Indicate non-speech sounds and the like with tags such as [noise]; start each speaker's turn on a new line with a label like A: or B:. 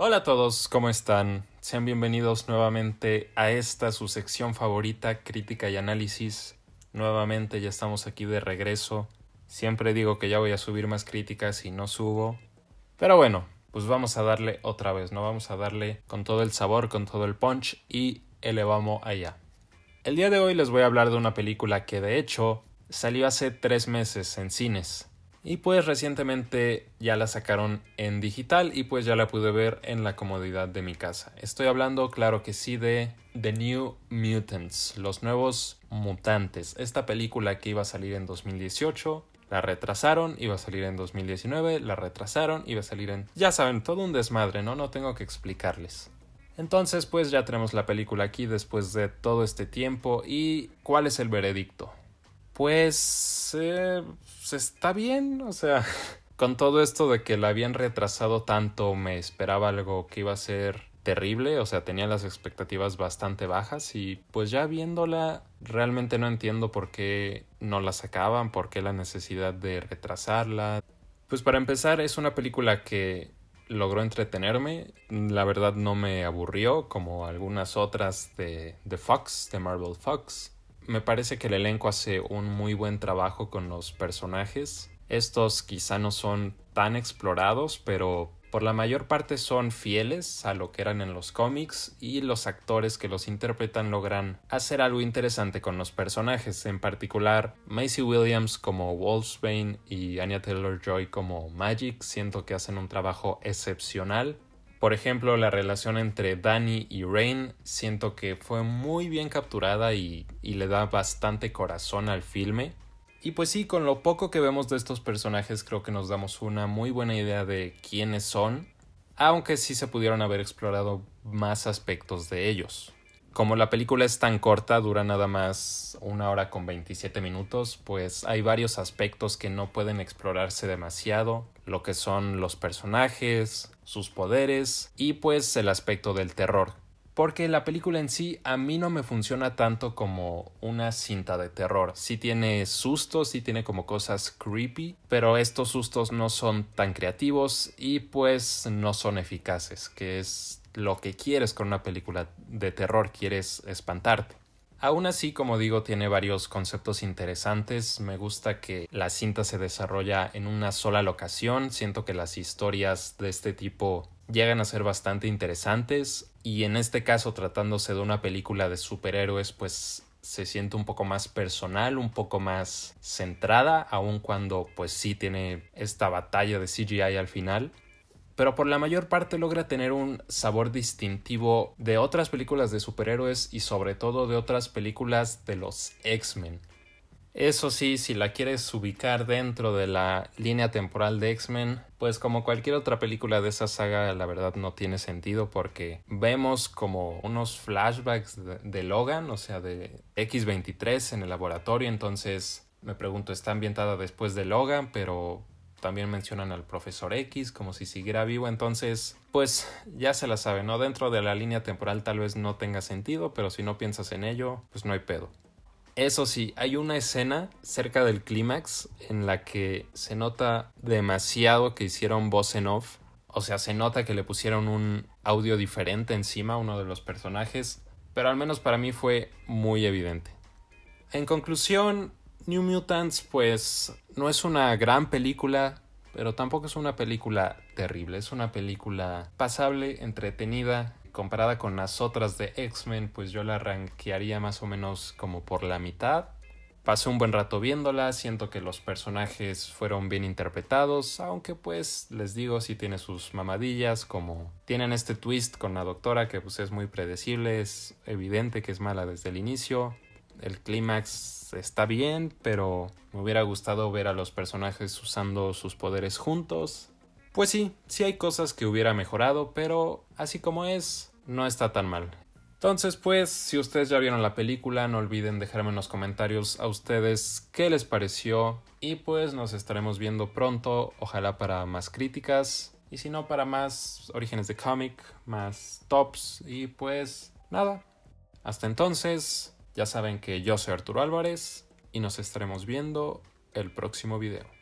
A: Hola a todos, ¿cómo están? Sean bienvenidos nuevamente a esta su sección favorita, crítica y análisis. Nuevamente ya estamos aquí de regreso. Siempre digo que ya voy a subir más críticas y no subo. Pero bueno, pues vamos a darle otra vez, ¿no? Vamos a darle con todo el sabor, con todo el punch y elevamos allá. El día de hoy les voy a hablar de una película que de hecho salió hace tres meses en cines. Y pues recientemente ya la sacaron en digital y pues ya la pude ver en la comodidad de mi casa. Estoy hablando, claro que sí, de The New Mutants, los nuevos mutantes. Esta película que iba a salir en 2018, la retrasaron, iba a salir en 2019, la retrasaron, iba a salir en... Ya saben, todo un desmadre, ¿no? No tengo que explicarles. Entonces, pues ya tenemos la película aquí después de todo este tiempo y ¿cuál es el veredicto? pues eh, se pues, está bien, o sea, [laughs] con todo esto de que la habían retrasado tanto, me esperaba algo que iba a ser terrible, o sea, tenía las expectativas bastante bajas y pues ya viéndola realmente no entiendo por qué no la sacaban, por qué la necesidad de retrasarla. Pues para empezar es una película que logró entretenerme, la verdad no me aburrió como algunas otras de, de Fox, de Marvel Fox. Me parece que el elenco hace un muy buen trabajo con los personajes. Estos quizá no son tan explorados, pero por la mayor parte son fieles a lo que eran en los cómics y los actores que los interpretan logran hacer algo interesante con los personajes, en particular Macy Williams como Wolfsbane y Anya Taylor-Joy como Magic, siento que hacen un trabajo excepcional por ejemplo, la relación entre Danny y Rain siento que fue muy bien capturada y, y, le da bastante corazón al filme. Y pues sí, con lo poco que vemos de estos personajes creo que nos damos una muy buena idea de quiénes son, aunque sí se pudieron haber explorado más aspectos de ellos como la película es tan corta, dura nada más una hora con 27 minutos, pues hay varios aspectos que no pueden explorarse demasiado, lo que son los personajes, sus poderes y pues el aspecto del terror. Porque la película en sí a mí no me funciona tanto como una cinta de terror. Sí tiene sustos, sí tiene como cosas creepy, pero estos sustos no son tan creativos y pues no son eficaces, que es lo que quieres con una película de terror, quieres espantarte. Aún así, como digo, tiene varios conceptos interesantes. Me gusta que la cinta se desarrolla en una sola locación. Siento que las historias de este tipo llegan a ser bastante interesantes. Y en este caso, tratándose de una película de superhéroes, pues se siente un poco más personal, un poco más centrada, aun cuando pues sí tiene esta batalla de CGI al final pero por la mayor parte logra tener un sabor distintivo de otras películas de superhéroes y sobre todo de otras películas de los X-Men. Eso sí, si la quieres ubicar dentro de la línea temporal de X-Men, pues como cualquier otra película de esa saga, la verdad no tiene sentido porque vemos como unos flashbacks de, Logan, o sea, de X-23 en el laboratorio, entonces me pregunto, está ambientada después de Logan, pero también mencionan al profesor X como si siguiera vivo, entonces pues ya se la sabe, ¿no? Dentro de la línea temporal tal vez no tenga sentido, pero si no piensas en ello, pues no hay pedo. Eso sí, hay una escena cerca del clímax en la que se nota demasiado que hicieron voz en off, o sea, se nota que le pusieron un audio diferente encima a uno de los personajes, pero al menos para mí fue muy evidente. En conclusión, New Mutants, pues no es una gran película, pero tampoco es una película terrible. Es una película pasable, entretenida. Comparada con las otras de X-Men, pues yo la rankearía más o menos como por la mitad. Pasé un buen rato viéndola, siento que los personajes fueron bien interpretados, aunque pues les digo si tiene sus mamadillas, como tienen este twist con la doctora que pues es muy predecible, es evidente que es mala desde el inicio, el clímax está bien, pero me hubiera gustado ver a los personajes usando sus poderes juntos. Pues sí, sí hay cosas que hubiera mejorado, pero así como es, no está tan mal. Entonces, pues, si ustedes ya vieron la película, no olviden dejarme en los comentarios a ustedes qué les pareció. Y pues nos estaremos viendo pronto, ojalá para más críticas. Y si no, para más orígenes de cómic, más tops. Y pues, nada. Hasta entonces. Ya saben que yo soy Arturo Álvarez y nos estaremos viendo el próximo video.